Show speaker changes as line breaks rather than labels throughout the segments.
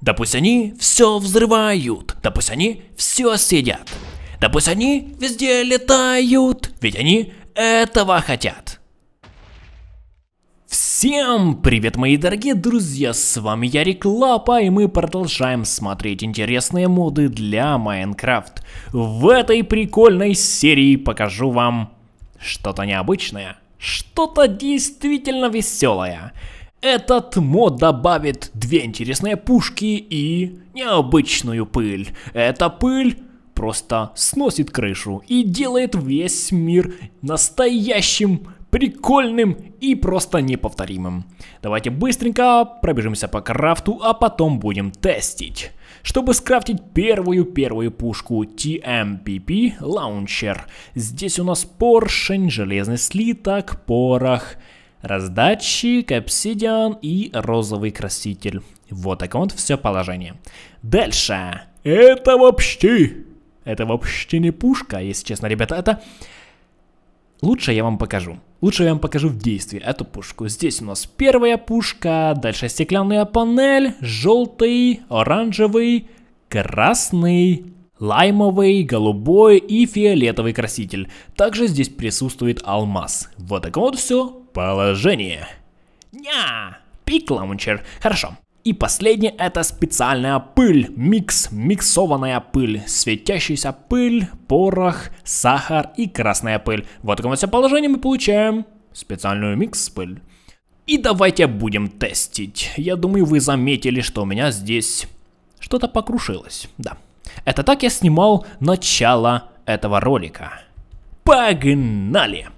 Да пусть они все взрывают, да пусть они все съедят, да пусть они везде летают, ведь они этого хотят. Всем привет, мои дорогие друзья, с вами Ярик Лапа, и мы продолжаем смотреть интересные моды для Майнкрафт. В этой прикольной серии покажу вам что-то необычное, что-то действительно веселое. Этот мод добавит две интересные пушки и необычную пыль. Эта пыль просто сносит крышу и делает весь мир настоящим, прикольным и просто неповторимым. Давайте быстренько пробежимся по крафту, а потом будем тестить. Чтобы скрафтить первую-первую пушку TMPP Launcher, здесь у нас поршень, железный слиток, порох, порох раздатчик, обсидиан и розовый краситель. Вот так вот все положение. Дальше. Это вообще... Это вообще не пушка, если честно, ребята. Это... Лучше я вам покажу. Лучше я вам покажу в действии эту пушку. Здесь у нас первая пушка, дальше стеклянная панель, желтый, оранжевый, красный, лаймовый, голубой и фиолетовый краситель. Также здесь присутствует алмаз. Вот такое вот все положение. Ня! Пик лаунчер. Хорошо. И последнее это специальная пыль, микс, миксованная пыль, светящаяся пыль, порох, сахар и красная пыль. Вот таком вот все положение мы получаем специальную микс пыль. И давайте будем тестить. Я думаю, вы заметили, что у меня здесь что-то покрушилось. Да. Это так я снимал начало этого ролика. Погнали!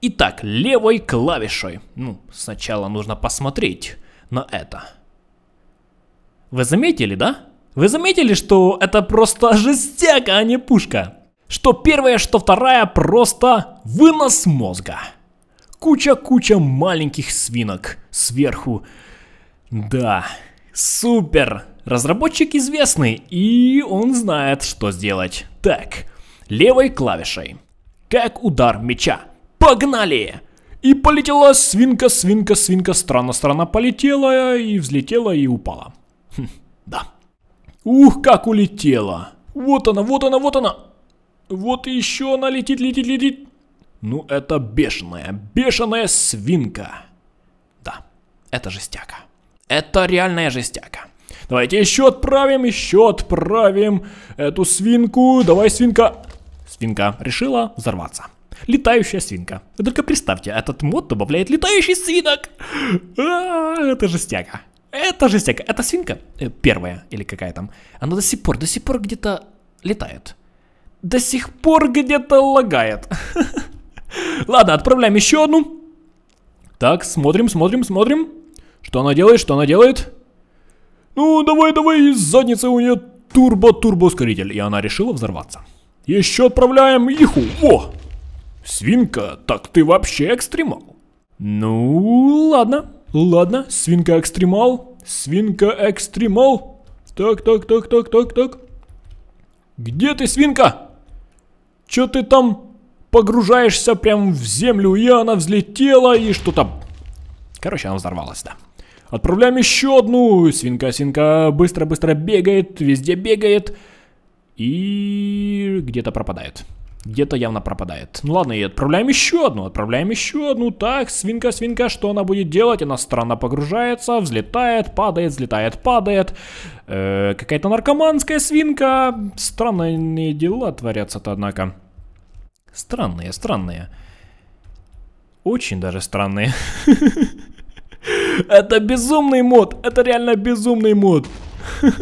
Итак, левой клавишей. Ну, сначала нужно посмотреть на это. Вы заметили, да? Вы заметили, что это просто жестяка, а не пушка? Что первая, что вторая просто вынос мозга. Куча-куча маленьких свинок сверху. Да. Супер! Разработчик известный, и он знает, что сделать. Так, левой клавишей. Как удар меча. Погнали! И полетела свинка, свинка, свинка, странно-странно полетела, и взлетела, и упала. Хм, да. Ух, как улетела! Вот она, вот она, вот она! Вот еще она летит, летит, летит. Ну это бешеная, бешеная свинка. Да, это жестяка. Это реальная жестяка. Давайте еще отправим, еще отправим эту свинку. Давай, свинка. Свинка решила взорваться. Летающая свинка. Вы только представьте, этот мод добавляет летающий свинок. А, это жестяка. Это жестяка. Это свинка э, первая или какая там. Она до сих пор, до сих пор где-то летает. До сих пор где-то лагает. Ладно, отправляем еще одну. Так, смотрим, смотрим, смотрим. Что она делает? Что она делает? Ну, давай, давай, из задницы у нее турбо-турбоускоритель. И она решила взорваться. Еще отправляем иху. Во! Свинка, так ты вообще экстремал. Ну, ладно. Ладно, свинка экстремал. Свинка экстремал. Так, так, так, так, так, так. Где ты, свинка? Чё ты там погружаешься прям в землю? И она взлетела, и что то Короче, она взорвалась, да. Отправляем еще одну. Свинка, свинка быстро-быстро бегает, везде бегает. И где-то пропадает. Где-то явно пропадает. Ну ладно, и отправляем еще одну, отправляем еще одну. Так, свинка-свинка, что она будет делать? Она странно погружается, взлетает, падает, взлетает, падает. Э -э, Какая-то наркоманская свинка. Странные дела творятся-то, однако. Странные, странные. Очень даже странные. Это безумный мод, это реально безумный мод.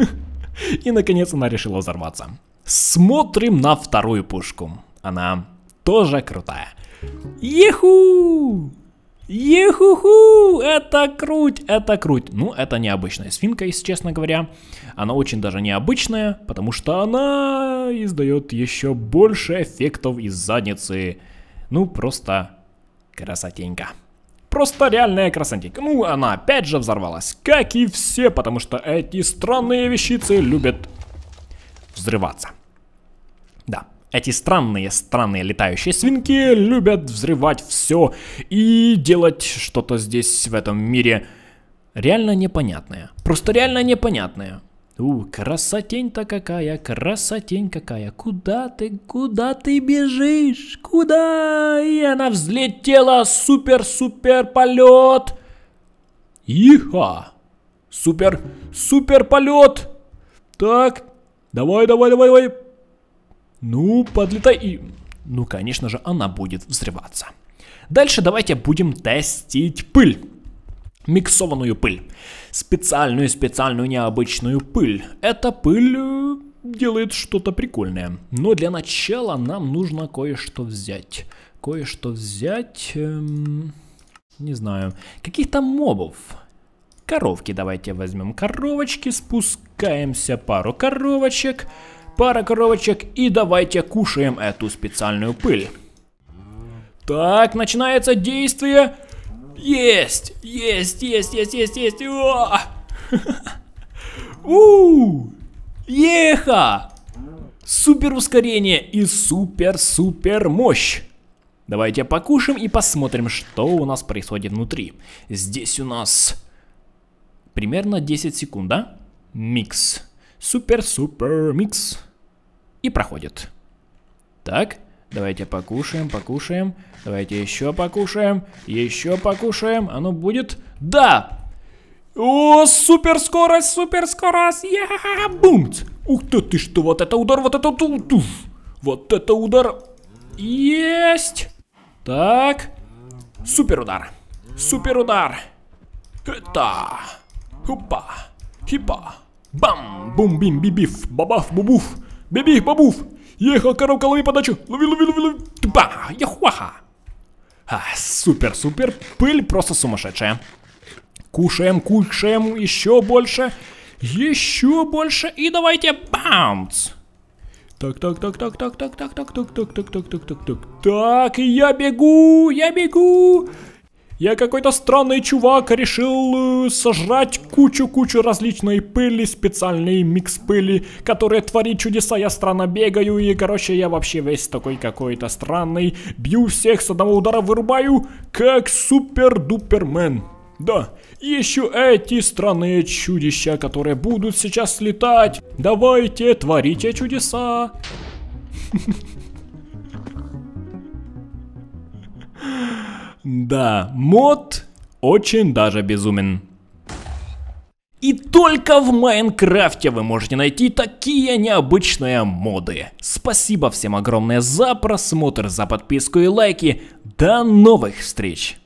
И наконец она решила взорваться. Смотрим на вторую пушку. Она тоже крутая. Еху! Ехуху! Это круть, это круть. Ну, это необычная свинка, если честно говоря. Она очень даже необычная, потому что она издает еще больше эффектов из задницы. Ну, просто красотенько. Просто реальная красотенька. Ну, она опять же взорвалась, как и все, потому что эти странные вещицы любят взрываться. Да, эти странные, странные летающие свинки любят взрывать все и делать что-то здесь, в этом мире, реально непонятное. Просто реально непонятное. У, красотень-то какая, красотень какая. Куда ты, куда ты бежишь? Куда? И она взлетела. Супер-супер полет. Иха. Супер, супер полет. Так, давай, давай, давай, давай. Ну, подлетай. И, ну, конечно же, она будет взрываться. Дальше давайте будем тестить пыль миксованную пыль. Специальную, специальную, необычную пыль. Эта пыль э, делает что-то прикольное. Но для начала нам нужно кое-что взять. Кое-что взять... Эм, не знаю. Каких-то мобов. Коровки давайте возьмем. Коровочки, спускаемся пару коровочек. Пара коровочек и давайте кушаем эту специальную пыль. Так, начинается действие. Есть! Есть, есть, есть, есть, есть! У, Еха! Супер ускорение и супер-супер мощь! Давайте покушаем и посмотрим, что у нас происходит внутри. Здесь у нас примерно 10 секунд, да? Микс. Супер-супер микс. И проходит. Так, Давайте покушаем, покушаем. Давайте еще покушаем. Еще покушаем. Оно а ну, будет... Да! О, супер скорость, супер скорость! Я бумц! Ух ты ты что, вот это удар, вот это тут. Вот это удар! Есть! Так. Супер удар. Супер удар. Это. Хупа. Хипа. Бам. Бум бим бибиф. Бабаф бубуф. Бибих бабуф. Ехал, коровка, лови подачу! Лови, лови, лови, лови! Ба! Яхуаха! А, супер, супер! Пыль просто сумасшедшая. Кушаем, кушаем еще больше. Еще больше. И давайте бамц! Так, так, так, так, так, так, так, так, так, так, так, так, так, так, так, так. Так, я бегу, я бегу. Я какой-то странный чувак решил э, сожрать кучу-кучу различной пыли, специальный микс пыли, который творит чудеса, я странно бегаю, и, короче, я вообще весь такой какой-то странный. Бью всех с одного удара, вырубаю, как супер-дупермен. Да, еще эти странные чудища, которые будут сейчас летать, Давайте, творите чудеса. Да, мод очень даже безумен. И только в Майнкрафте вы можете найти такие необычные моды. Спасибо всем огромное за просмотр, за подписку и лайки. До новых встреч!